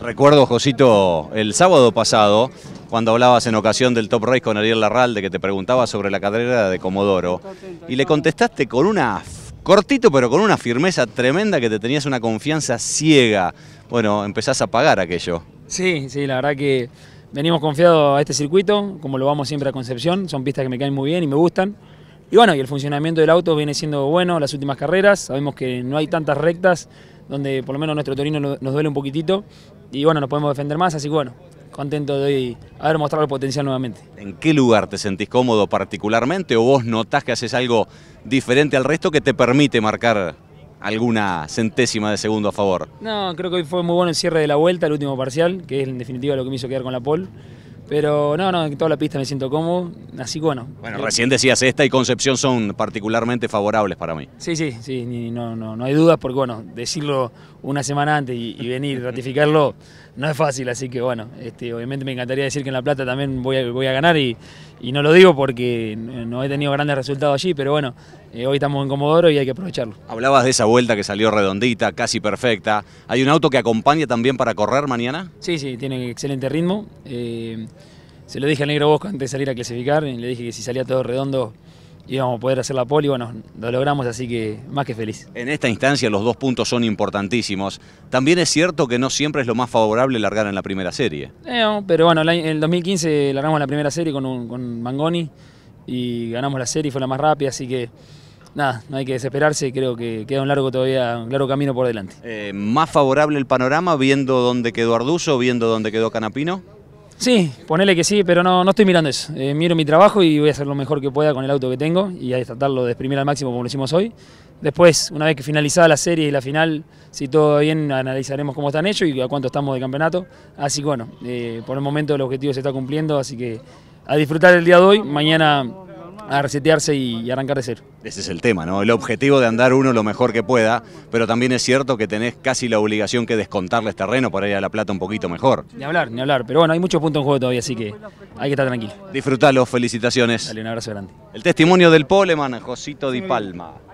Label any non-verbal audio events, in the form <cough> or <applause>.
Recuerdo, Josito, el sábado pasado, cuando hablabas en ocasión del Top Race con Ariel Larralde, que te preguntaba sobre la carrera de Comodoro, y le contestaste con una, cortito pero con una firmeza tremenda, que te tenías una confianza ciega. Bueno, empezás a pagar aquello. Sí, sí, la verdad que venimos confiados a este circuito, como lo vamos siempre a Concepción, son pistas que me caen muy bien y me gustan. Y bueno, y el funcionamiento del auto viene siendo bueno las últimas carreras, sabemos que no hay tantas rectas, donde por lo menos nuestro Torino nos duele un poquitito y bueno, nos podemos defender más, así que bueno, contento de hoy haber mostrado el potencial nuevamente. ¿En qué lugar te sentís cómodo particularmente o vos notás que haces algo diferente al resto que te permite marcar alguna centésima de segundo a favor? No, creo que hoy fue muy bueno el cierre de la vuelta, el último parcial, que es en definitiva lo que me hizo quedar con la pole. Pero no, no, en toda la pista me siento cómodo, así que bueno. Bueno, recién decías esta y Concepción son particularmente favorables para mí. Sí, sí, sí, no, no, hay dudas porque bueno, decirlo una semana antes y, venir, <laughs> ratificarlo, no es fácil, así que bueno, este, obviamente me encantaría decir que en La Plata también voy a, voy a ganar y, no lo digo porque no he tenido grandes resultados allí, pero bueno, eh, hoy estamos en Comodoro y hay que aprovecharlo. Hablabas de esa vuelta que salió redondita, casi perfecta. ¿Hay un auto que acompaña también para correr mañana? Sí, sí, tiene excelente ritmo. Eh, se lo dije al negro Bosco antes de salir a clasificar, y le dije que si salía todo redondo íbamos a poder hacer la poli, bueno, lo logramos, así que más que feliz. En esta instancia los dos puntos son importantísimos. También es cierto que no siempre es lo más favorable largar en la primera serie. Eh, pero bueno, en el 2015 largamos la primera serie con, Mangoni y ganamos la serie, fue la más rápida, así que nada, no hay que desesperarse, creo que queda un largo todavía, un largo camino por delante. Eh, ¿Más favorable el panorama viendo dónde quedó Arduzo, viendo dónde quedó Canapino? Sí, ponele que sí, pero no, no estoy mirando eso. Eh, miro mi trabajo y voy a hacer lo mejor que pueda con el auto que tengo y a tratarlo de exprimir al máximo como lo hicimos hoy. Después, una vez que finalizada la serie y la final, si todo bien, analizaremos cómo están hechos y a cuánto estamos de campeonato. Así que bueno, eh, por el momento el objetivo se está cumpliendo, así que a disfrutar el día de hoy. Mañana a resetearse y, arrancar de cero. Ese es el tema, ¿no? El objetivo de andar uno lo mejor que pueda, pero también es cierto que tenés casi la obligación que descontarles terreno para ir a La Plata un poquito mejor. Ni hablar, ni hablar, pero bueno, hay muchos puntos en juego todavía, así que hay que estar tranquilo. Disfrutalo, felicitaciones. Dale, un abrazo grande. El testimonio del Poleman, Josito Di Palma.